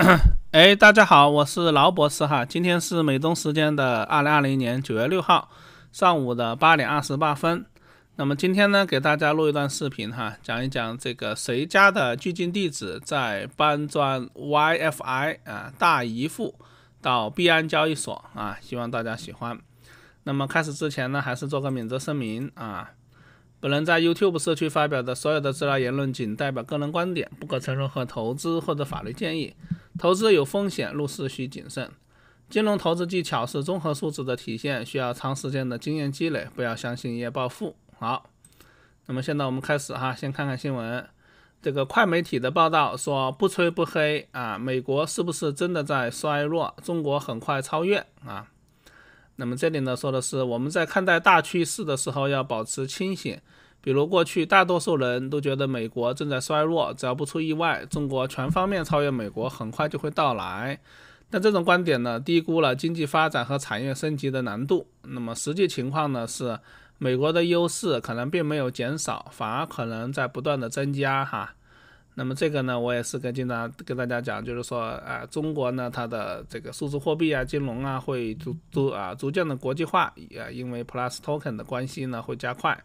哎，大家好，我是劳博士哈。今天是美东时间的二零二零年九月六号上午的八点二十八分。那么今天呢，给大家录一段视频哈，讲一讲这个谁家的聚金地址在搬砖 YFI 啊，大姨父到币安交易所啊，希望大家喜欢。那么开始之前呢，还是做个免责声明啊，本人在 YouTube 社区发表的所有的资料言论仅代表个人观点，不可承受和投资或者法律建议。投资有风险，入市需谨慎。金融投资技巧是综合素质的体现，需要长时间的经验积累。不要相信一夜暴富。好，那么现在我们开始哈，先看看新闻。这个快媒体的报道说，不吹不黑啊，美国是不是真的在衰弱？中国很快超越啊。那么这里呢说的是，我们在看待大趋势的时候要保持清醒。比如过去，大多数人都觉得美国正在衰弱，只要不出意外，中国全方面超越美国很快就会到来。但这种观点呢，低估了经济发展和产业升级的难度。那么实际情况呢，是美国的优势可能并没有减少，反而可能在不断的增加哈。那么这个呢，我也是跟经常跟大家讲，就是说啊，中国呢，它的这个数字货币啊、金融啊，会逐逐啊逐渐的国际化，啊，因为 Plus Token 的关系呢，会加快。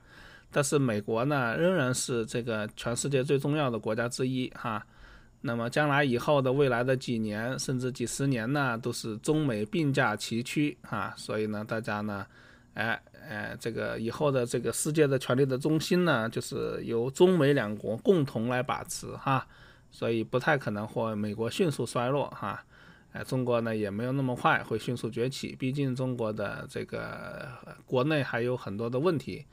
但是美国呢，仍然是这个全世界最重要的国家之一哈。那么将来以后的未来的几年甚至几十年呢，都是中美并驾齐驱啊。所以呢，大家呢，哎哎，这个以后的这个世界的权力的中心呢，就是由中美两国共同来把持哈。所以不太可能或美国迅速衰落哈。哎，中国呢也没有那么快会迅速崛起，毕竟中国的这个国内还有很多的问题。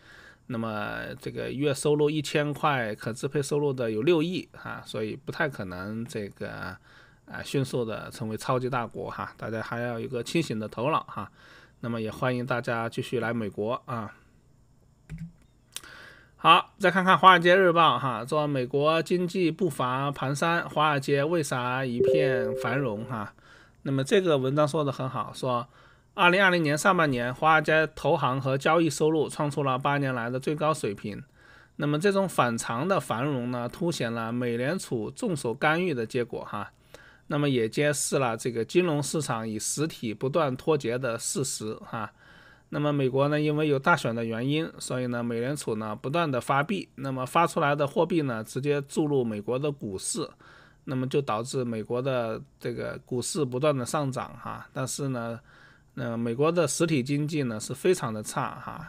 那么这个月收入一千块可支配收入的有六亿啊，所以不太可能这个啊迅速的成为超级大国哈，大家还要一个清醒的头脑哈。那么也欢迎大家继续来美国啊。好，再看看《华尔街日报》哈，说美国经济步伐蹒跚，华尔街为啥一片繁荣哈？那么这个文章说的很好，说。二零二零年上半年，华尔街投行和交易收入创出了八年来的最高水平。那么这种反常的繁荣呢，凸显了美联储纵手干预的结果哈。那么也揭示了这个金融市场与实体不断脱节的事实哈。那么美国呢，因为有大选的原因，所以呢，美联储呢不断的发币，那么发出来的货币呢，直接注入美国的股市，那么就导致美国的这个股市不断的上涨哈。但是呢，那美国的实体经济呢是非常的差哈，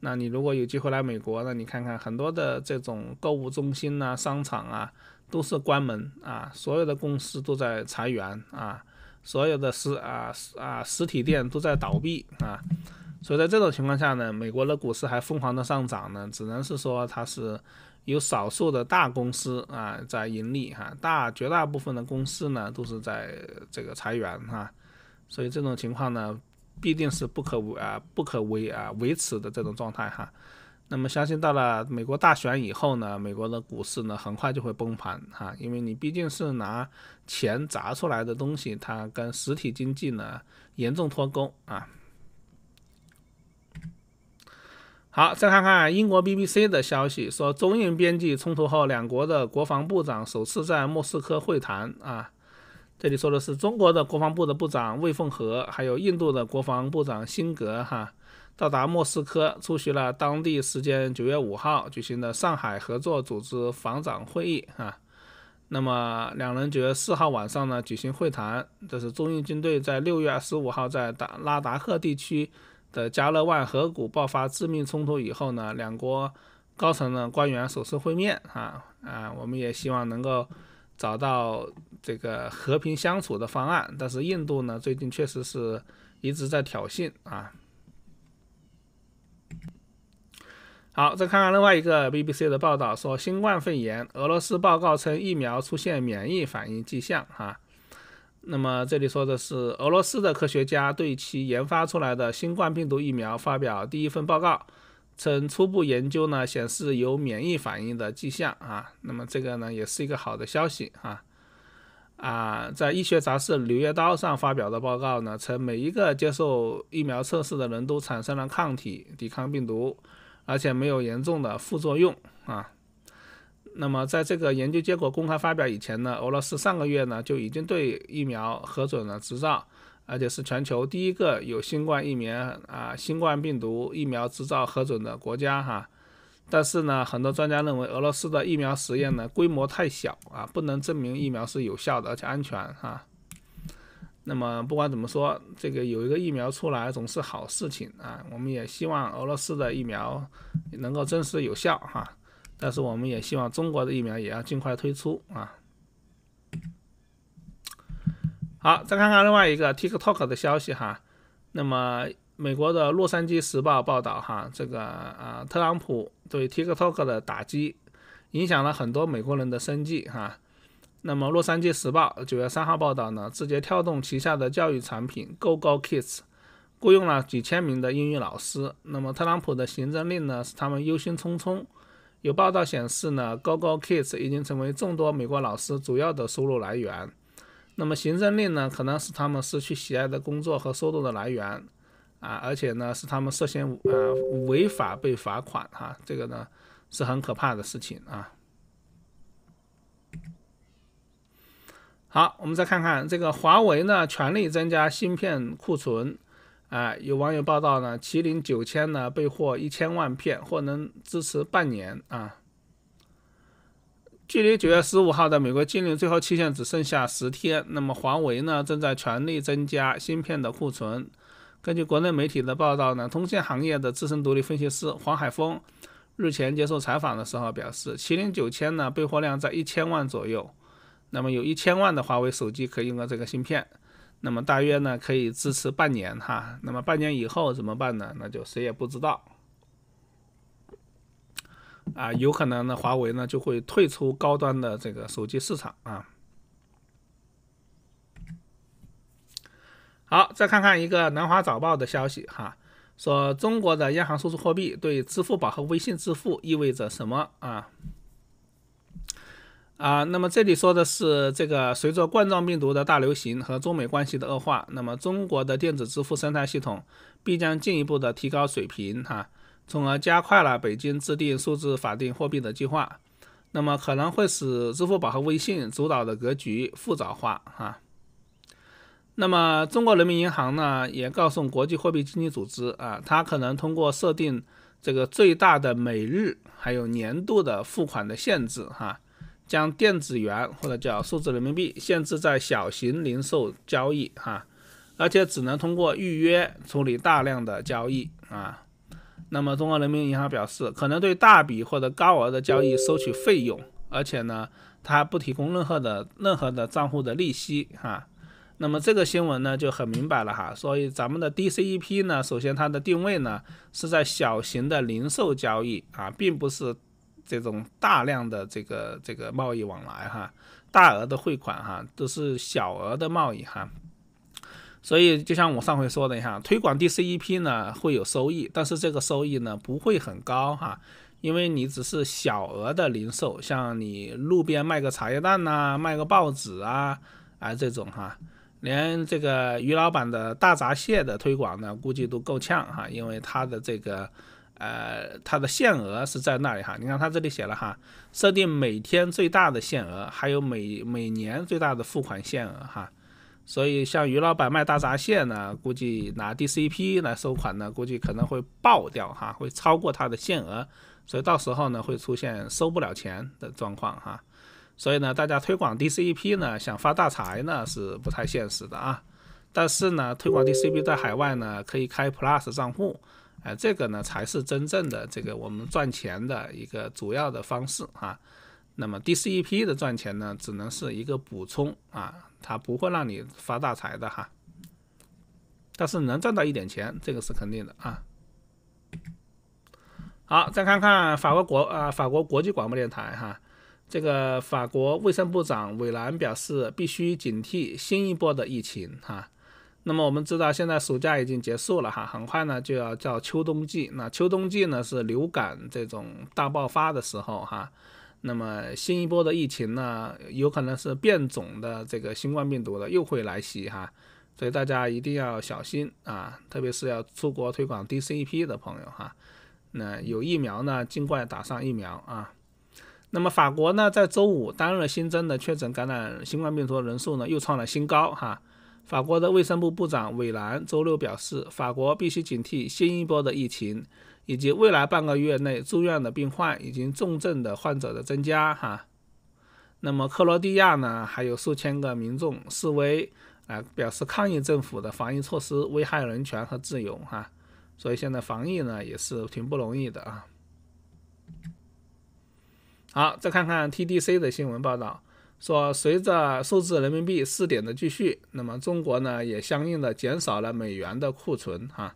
那你如果有机会来美国，那你看看很多的这种购物中心呐、商场啊都是关门啊，所有的公司都在裁员啊，所有的实啊实啊实体店都在倒闭啊，所以在这种情况下呢，美国的股市还疯狂的上涨呢，只能是说它是有少数的大公司啊在盈利哈，大绝大部分的公司呢都是在这个裁员哈。所以这种情况呢，必定是不可啊不可维啊维持的这种状态哈。那么相信到了美国大选以后呢，美国的股市呢很快就会崩盘哈，因为你毕竟是拿钱砸出来的东西，它跟实体经济呢严重脱钩啊。好，再看看英国 BBC 的消息，说中印边境冲突后，两国的国防部长首次在莫斯科会谈啊。这里说的是中国的国防部的部长魏凤和，还有印度的国防部长辛格哈，到达莫斯科出席了当地时间九月五号举行的上海合作组织防长会议啊。那么两人九月四号晚上呢举行会谈，这是中印军队在六月十五号在达拉达克地区的加勒万河谷爆发致命冲突以后呢，两国高层的官员首次会面啊啊，我们也希望能够。找到这个和平相处的方案，但是印度呢，最近确实是一直在挑衅啊。好，再看看另外一个 BBC 的报道，说新冠肺炎，俄罗斯报告称疫苗出现免疫反应迹象啊。那么这里说的是俄罗斯的科学家对其研发出来的新冠病毒疫苗发表第一份报告。称初步研究呢显示有免疫反应的迹象啊，那么这个呢也是一个好的消息啊啊，在医学杂志《柳叶刀》上发表的报告呢称每一个接受疫苗测试的人都产生了抗体，抵抗病毒，而且没有严重的副作用啊。那么在这个研究结果公开发表以前呢，俄罗斯上个月呢就已经对疫苗核准了执照。而且是全球第一个有新冠疫苗啊，新冠病毒疫苗制造核准的国家哈。但是呢，很多专家认为俄罗斯的疫苗实验呢规模太小啊，不能证明疫苗是有效的而且安全哈。那么不管怎么说，这个有一个疫苗出来总是好事情啊。我们也希望俄罗斯的疫苗能够真实有效哈。但是我们也希望中国的疫苗也要尽快推出啊。好，再看看另外一个 TikTok 的消息哈。那么，美国的《洛杉矶时报》报道哈，这个呃，特朗普对 TikTok 的打击，影响了很多美国人的生计哈。那么，《洛杉矶时报》九月三号报道呢，字节跳动旗下的教育产品 g o g o Kids，雇佣了几千名的英语老师。那么，特朗普的行政令呢，使他们忧心忡忡。有报道显示呢，g o g o Kids 已经成为众多美国老师主要的收入来源。那么行政令呢，可能是他们失去喜爱的工作和收入的来源，啊，而且呢是他们涉嫌呃违法被罚款，哈，这个呢是很可怕的事情啊。好，我们再看看这个华为呢全力增加芯片库存，啊，有网友报道呢，麒麟九千呢备货一千万片，或能支持半年啊。距离九月十五号的美国禁令最后期限只剩下十天，那么华为呢正在全力增加芯片的库存。根据国内媒体的报道呢，通信行业的资深独立分析师黄海峰日前接受采访的时候表示，麒麟九千呢备货量在一千万左右，那么有一千万的华为手机可以用到这个芯片，那么大约呢可以支持半年哈。那么半年以后怎么办呢？那就谁也不知道。啊，有可能呢，华为呢就会退出高端的这个手机市场啊。好，再看看一个南华早报的消息哈，说中国的央行数字货币对支付宝和微信支付意味着什么啊？啊，那么这里说的是这个，随着冠状病毒的大流行和中美关系的恶化，那么中国的电子支付生态系统必将进一步的提高水平哈。从而加快了北京制定数字法定货币的计划，那么可能会使支付宝和微信主导的格局复杂化啊。那么中国人民银行呢，也告诉国际货币基金组织啊，它可能通过设定这个最大的每日还有年度的付款的限制哈，将电子元或者叫数字人民币限制在小型零售交易哈，而且只能通过预约处理大量的交易啊。那么中国人民银行表示，可能对大笔或者高额的交易收取费用，而且呢，它不提供任何的任何的账户的利息哈。那么这个新闻呢就很明白了哈。所以咱们的 DCEP 呢，首先它的定位呢是在小型的零售交易啊，并不是这种大量的这个这个贸易往来哈，大额的汇款哈都是小额的贸易哈。所以，就像我上回说的哈，推广 DCEP 呢会有收益，但是这个收益呢不会很高哈，因为你只是小额的零售，像你路边卖个茶叶蛋呐，卖个报纸啊，啊这种哈，连这个于老板的大闸蟹的推广呢，估计都够呛哈，因为他的这个，呃，他的限额是在那里哈，你看他这里写了哈，设定每天最大的限额，还有每每年最大的付款限额哈。所以，像于老板卖大闸蟹呢，估计拿 D C P 来收款呢，估计可能会爆掉哈，会超过它的限额，所以到时候呢会出现收不了钱的状况哈。所以呢，大家推广 D C P 呢，想发大财呢是不太现实的啊。但是呢，推广 D C P 在海外呢，可以开 Plus 账户，哎，这个呢才是真正的这个我们赚钱的一个主要的方式啊。那么 D C P 的赚钱呢，只能是一个补充啊。他不会让你发大财的哈，但是能赚到一点钱，这个是肯定的啊。好，再看看法国国啊，法国国际广播电台哈，这个法国卫生部长韦兰表示，必须警惕新一波的疫情哈。那么我们知道，现在暑假已经结束了哈，很快呢就要到秋冬季，那秋冬季呢是流感这种大爆发的时候哈。那么新一波的疫情呢，有可能是变种的这个新冠病毒的又会来袭哈，所以大家一定要小心啊，特别是要出国推广 DCP 的朋友哈，那有疫苗呢，尽快打上疫苗啊。那么法国呢，在周五当日新增的确诊感染新冠病毒的人数呢，又创了新高哈。法国的卫生部部长韦兰周六表示，法国必须警惕新一波的疫情。以及未来半个月内住院的病患以及重症的患者的增加，哈。那么克罗地亚呢，还有数千个民众示威，啊，表示抗议政府的防疫措施危害人权和自由，哈。所以现在防疫呢也是挺不容易的啊。好，再看看 TDC 的新闻报道，说随着数字人民币试点的继续，那么中国呢也相应的减少了美元的库存，哈。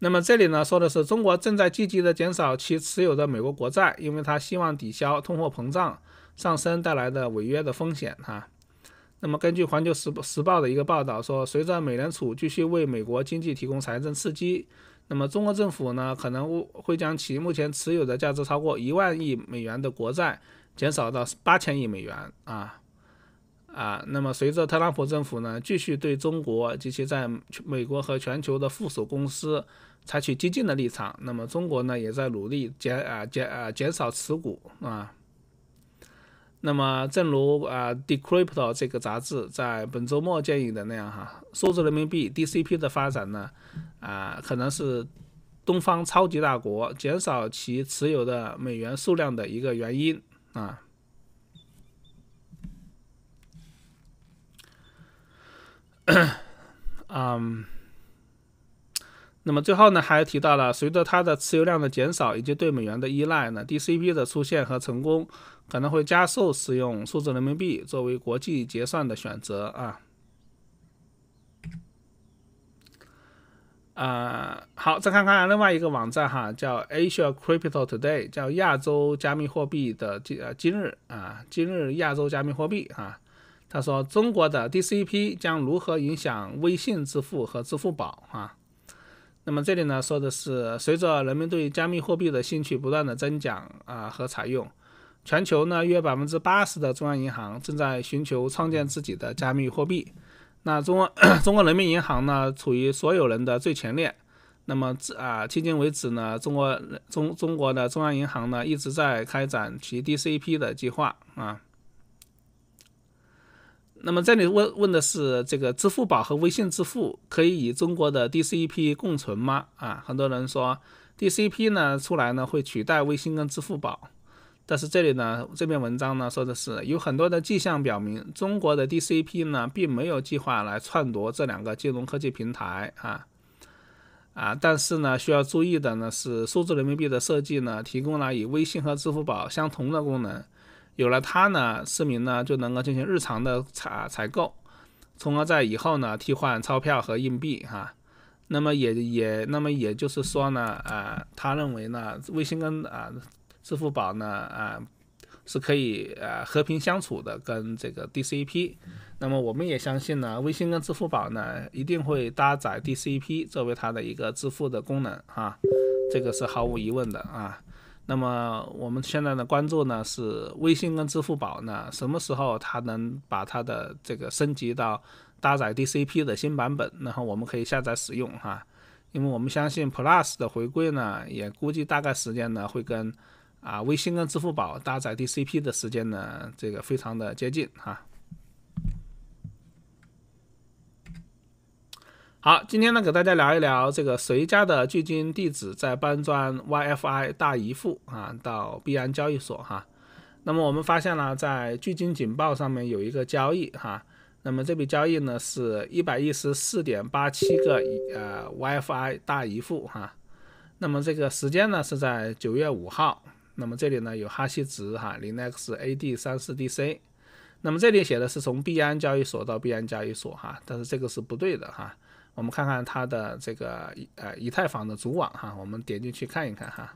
那么这里呢说的是中国正在积极地减少其持有的美国国债，因为它希望抵消通货膨胀上升带来的违约的风险啊。那么根据环球时时报的一个报道说，随着美联储继续为美国经济提供财政刺激，那么中国政府呢可能会将其目前持有的价值超过一万亿美元的国债减少到八千亿美元啊啊。那么随着特朗普政府呢继续对中国及其在美国和全球的附属公司。采取激进的立场，那么中国呢也在努力减啊减啊减少持股啊。那么，正如啊《d e c r y p t o 这个杂志在本周末建议的那样，哈，数字人民币 DCP 的发展呢，啊，可能是东方超级大国减少其持有的美元数量的一个原因啊。嗯。那么最后呢，还提到了随着它的持有量的减少以及对美元的依赖呢，DCP 的出现和成功可能会加速使用数字人民币作为国际结算的选择啊。啊，好，再看看另外一个网站哈，叫 Asia Crypto Today，叫亚洲加密货币的今呃今日啊今日亚洲加密货币啊。他说中国的 DCP 将如何影响微信支付和支付宝啊？那么这里呢说的是，随着人们对加密货币的兴趣不断的增长啊和采用，全球呢约百分之八十的中央银行正在寻求创建自己的加密货币。那中 中国人民银行呢处于所有人的最前列。那么自啊迄今为止呢，中国中中国的中央银行呢一直在开展其 DCP 的计划啊。那么这里问问的是，这个支付宝和微信支付可以与中国的 DCP 共存吗？啊，很多人说 DCP 呢出来呢会取代微信跟支付宝，但是这里呢这篇文章呢说的是，有很多的迹象表明中国的 DCP 呢并没有计划来篡夺这两个金融科技平台啊啊，但是呢需要注意的呢是，数字人民币的设计呢提供了与微信和支付宝相同的功能。有了它呢，市民呢就能够进行日常的采采购，从而在以后呢替换钞票和硬币哈。那么也也那么也就是说呢，啊，他认为呢，微信跟啊支付宝呢啊是可以啊和平相处的，跟这个 DCP。那么我们也相信呢，微信跟支付宝呢一定会搭载 DCP 作为它的一个支付的功能啊，这个是毫无疑问的啊。那么我们现在的关注呢是微信跟支付宝呢，什么时候它能把它的这个升级到搭载 DCP 的新版本，然后我们可以下载使用哈。因为我们相信 Plus 的回归呢，也估计大概时间呢会跟啊微信跟支付宝搭载 DCP 的时间呢这个非常的接近哈。好，今天呢给大家聊一聊这个谁家的聚金地址在搬砖 YFI 大姨父啊，到币安交易所哈。那么我们发现了，在聚金警报上面有一个交易哈。那么这笔交易呢是一百一十四点八七个呃 YFI 大姨父哈。那么这个时间呢是在九月五号。那么这里呢有哈希值哈零 XAD 三四 DC。那么这里写的是从币安交易所到币安交易所哈，但是这个是不对的哈。我们看看它的这个以呃以太坊的主网哈，我们点进去看一看哈。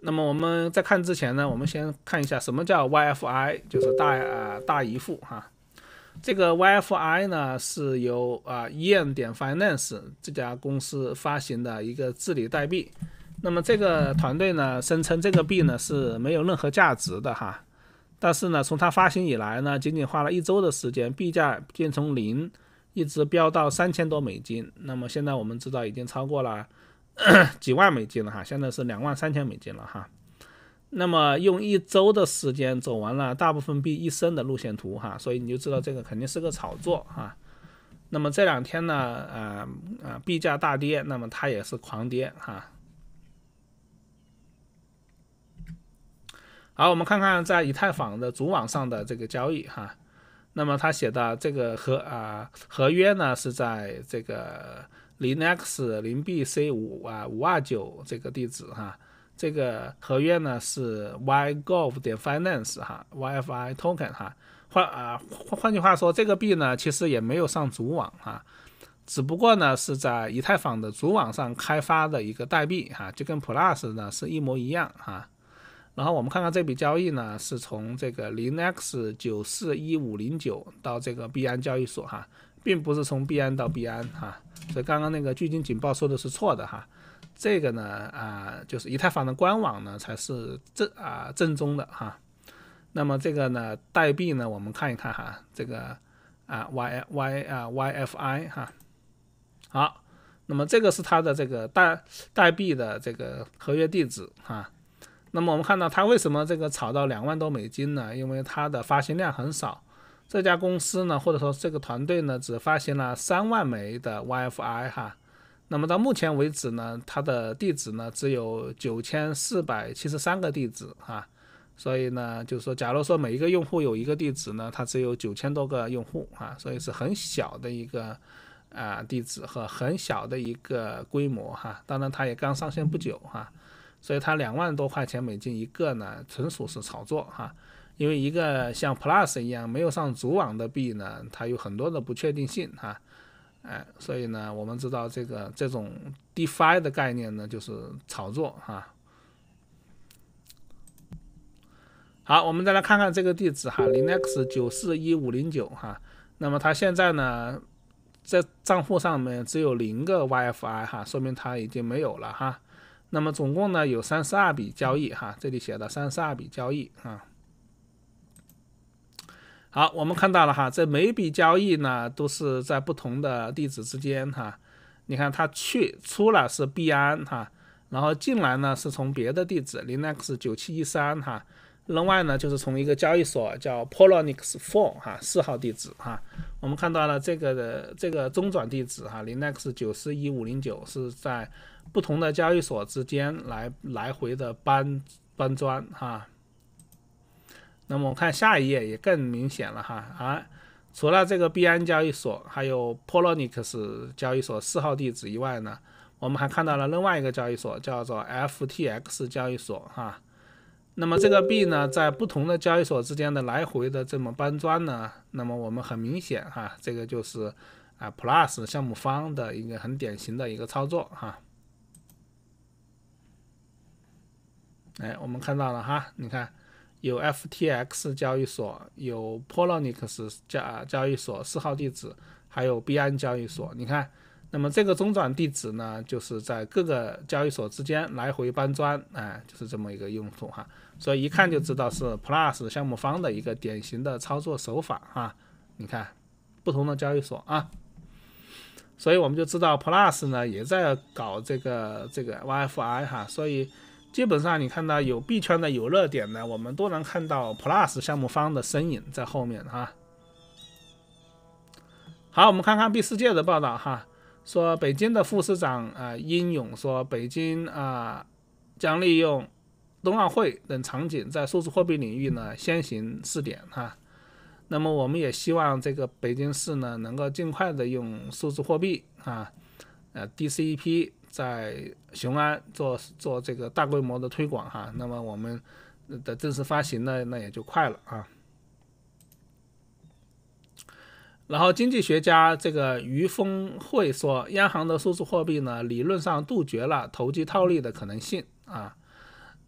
那么我们在看之前呢，我们先看一下什么叫 YFI，就是大啊大姨父哈。这个 YFI 呢是由啊 En 点 Finance 这家公司发行的一个治理代币。那么这个团队呢声称这个币呢是没有任何价值的哈。但是呢，从它发行以来呢，仅仅花了一周的时间，币价便从零。一直飙到三千多美金，那么现在我们知道已经超过了 几万美金了哈，现在是两万三千美金了哈。那么用一周的时间走完了大部分币一生的路线图哈，所以你就知道这个肯定是个炒作哈。那么这两天呢，呃呃，币价大跌，那么它也是狂跌哈。好，我们看看在以太坊的主网上的这个交易哈。那么他写的这个合啊合约呢是在这个零 x 零 b c 五啊五二九这个地址哈，这个合约呢是 y golf 点 finance 哈 yfi token 哈换啊换换句话说这个币呢其实也没有上主网哈，只不过呢是在以太坊的主网上开发的一个代币哈，就跟 plus 呢是一模一样哈。然后我们看看这笔交易呢，是从这个零 x 九四一五零九到这个币安交易所哈，并不是从币安到币安哈，所以刚刚那个巨鲸警报说的是错的哈。这个呢啊，就是以太坊的官网呢才是正啊正宗的哈。那么这个呢代币呢，我们看一看哈，这个啊 y y 啊 yfi 哈，好，那么这个是它的这个代代币的这个合约地址哈。那么我们看到它为什么这个炒到两万多美金呢？因为它的发行量很少，这家公司呢或者说这个团队呢只发行了三万枚的 YFI 哈。那么到目前为止呢，它的地址呢只有九千四百七十三个地址哈。所以呢就是说，假如说每一个用户有一个地址呢，它只有九千多个用户啊，所以是很小的一个啊地址和很小的一个规模哈。当然它也刚上线不久哈。所以它两万多块钱美金一个呢，纯属是炒作哈，因为一个像 Plus 一样没有上主网的币呢，它有很多的不确定性哈，哎，所以呢，我们知道这个这种 DeFi 的概念呢，就是炒作哈。好，我们再来看看这个地址哈，零 x 九四一五零九哈，那么它现在呢，在账户上面只有零个 YFI 哈，说明它已经没有了哈。那么总共呢有三十二笔交易哈，这里写的三十二笔交易啊。好，我们看到了哈，这每笔交易呢都是在不同的地址之间哈。你看它去出了是币安哈，然后进来呢是从别的地址零 x 九七一三哈。另外呢，就是从一个交易所叫 p o l o n i x Four 哈四号地址哈，我们看到了这个的这个中转地址哈 l i n u X 九四一五零九是在不同的交易所之间来来回的搬搬砖哈。那么我看下一页也更明显了哈啊，除了这个币安交易所还有 p o l o n i x 交易所四号地址以外呢，我们还看到了另外一个交易所叫做 FTX 交易所哈。那么这个币呢，在不同的交易所之间的来回的这么搬砖呢，那么我们很明显哈，这个就是啊 Plus 项目方的一个很典型的一个操作哈。哎，我们看到了哈，你看有 FTX 交易所，有 Polonics 交交易所四号地址，还有 BN 交易所，你看，那么这个中转地址呢，就是在各个交易所之间来回搬砖，哎，就是这么一个用途哈。所以一看就知道是 Plus 项目方的一个典型的操作手法啊！你看，不同的交易所啊，所以我们就知道 Plus 呢也在搞这个这个 YFI 哈，所以基本上你看到有币圈的有热点的，我们都能看到 Plus 项目方的身影在后面哈。好，我们看看 B 世界的报道哈，说北京的副市长啊殷勇说，北京啊将利用。冬奥会等场景在数字货币领域呢先行试点哈，那么我们也希望这个北京市呢能够尽快的用数字货币啊，呃，DCP 在雄安做做这个大规模的推广哈，那么我们的正式发行呢那也就快了啊。然后经济学家这个于峰会说，央行的数字货币呢理论上杜绝了投机套利的可能性啊。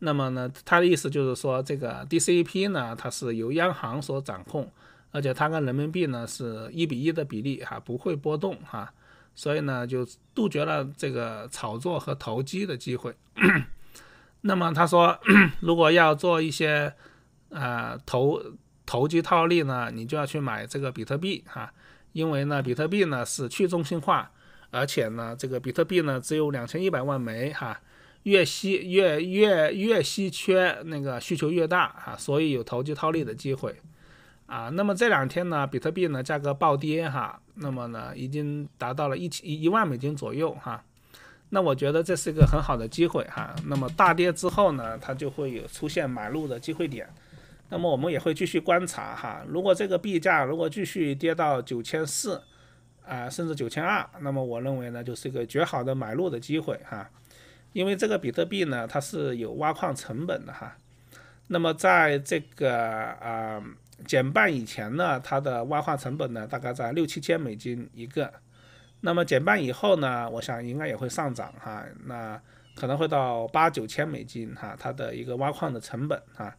那么呢，他的意思就是说，这个 D C E P 呢，它是由央行所掌控，而且它跟人民币呢是一比一的比例哈，不会波动哈，所以呢就杜绝了这个炒作和投机的机会。那么他说，如果要做一些呃投投机套利呢，你就要去买这个比特币哈，因为呢，比特币呢是去中心化，而且呢，这个比特币呢只有两千一百万枚哈。越稀越越越稀缺，那个需求越大啊，所以有投机套利的机会啊。那么这两天呢，比特币呢价格暴跌哈，那么呢已经达到了一千一万美金左右哈。那我觉得这是一个很好的机会哈。那么大跌之后呢，它就会有出现买入的机会点。那么我们也会继续观察哈。如果这个币价如果继续跌到九千四啊，甚至九千二，那么我认为呢，就是一个绝好的买入的机会哈。因为这个比特币呢，它是有挖矿成本的哈。那么在这个啊减半以前呢，它的挖矿成本呢大概在六七千美金一个。那么减半以后呢，我想应该也会上涨哈。那可能会到八九千美金哈，它的一个挖矿的成本哈。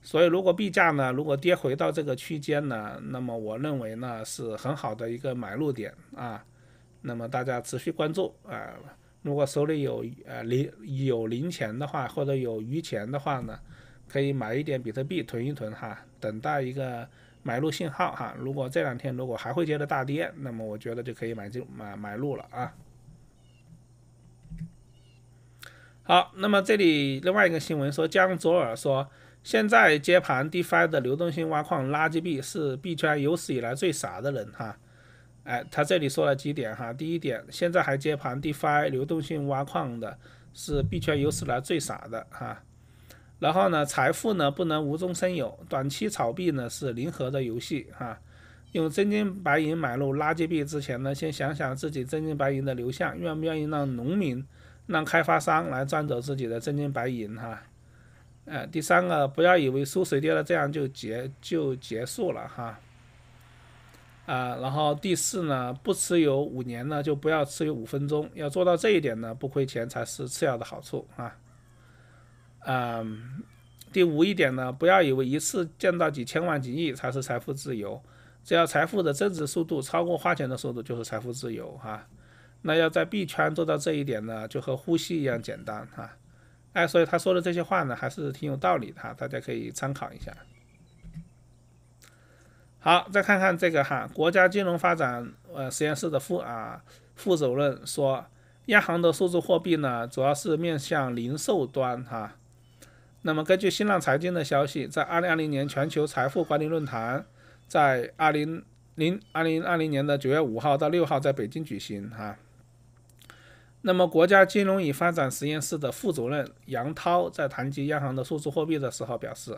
所以如果币价呢，如果跌回到这个区间呢，那么我认为呢是很好的一个买入点啊。那么大家持续关注啊。如果手里有呃零有零钱的话，或者有余钱的话呢，可以买一点比特币囤一囤哈，等待一个买入信号哈。如果这两天如果还会接着大跌，那么我觉得就可以买进买买入了啊。好，那么这里另外一个新闻说，江左尔说，现在接盘 d e f i 的流动性挖矿垃圾币是币圈有史以来最傻的人哈。哎，他这里说了几点哈。第一点，现在还接盘 d e f i 流动性挖矿的，是币圈有史来最傻的哈。然后呢，财富呢不能无中生有，短期炒币呢是零和的游戏哈。用真金白银买入垃圾币之前呢，先想想自己真金白银的流向，愿不愿意让农民、让开发商来赚走自己的真金白银哈。呃，第三个，不要以为输水跌了，这样就结就结束了哈。啊，然后第四呢，不持有五年呢，就不要持有五分钟，要做到这一点呢，不亏钱才是次要的好处啊。嗯，第五一点呢，不要以为一次见到几千万、几亿才是财富自由，只要财富的增值速度超过花钱的速度就是财富自由哈。那要在币圈做到这一点呢，就和呼吸一样简单哈。哎，所以他说的这些话呢，还是挺有道理的，哈，大家可以参考一下。好，再看看这个哈，国家金融发展呃实验室的副啊副主任说，央行的数字货币呢，主要是面向零售端哈。那么根据新浪财经的消息，在二零二零年全球财富管理论坛，在二零零二零二零年的九月五号到六号在北京举行哈。那么国家金融与发展实验室的副主任杨涛在谈及央行的数字货币的时候表示。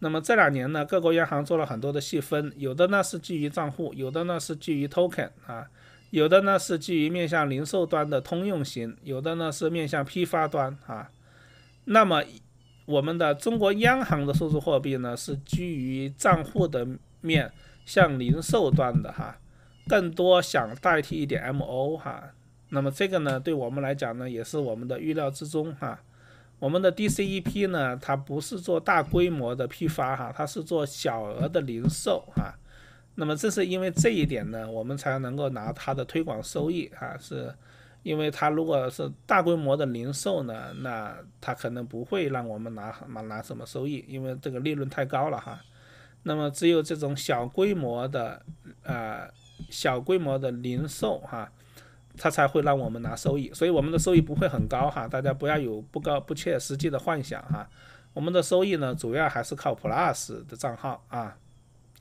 那么这两年呢，各国央行做了很多的细分，有的呢是基于账户，有的呢是基于 token 啊，有的呢是基于面向零售端的通用型，有的呢是面向批发端啊。那么我们的中国央行的数字货币呢，是基于账户的面向零售端的哈，更多想代替一点 MO 哈。那么这个呢，对我们来讲呢，也是我们的预料之中哈。我们的 DCEP 呢，它不是做大规模的批发哈，它是做小额的零售哈。那么正是因为这一点呢，我们才能够拿它的推广收益啊。是因为它如果是大规模的零售呢，那它可能不会让我们拿拿拿什么收益，因为这个利润太高了哈。那么只有这种小规模的呃小规模的零售哈。它才会让我们拿收益，所以我们的收益不会很高哈，大家不要有不高不切实际的幻想哈。我们的收益呢，主要还是靠 Plus 的账号啊，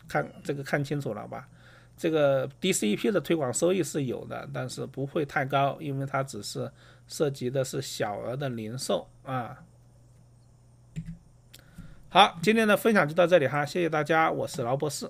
看这个看清楚了吧？这个 DCP 的推广收益是有的，但是不会太高，因为它只是涉及的是小额的零售啊。好，今天的分享就到这里哈，谢谢大家，我是劳博士。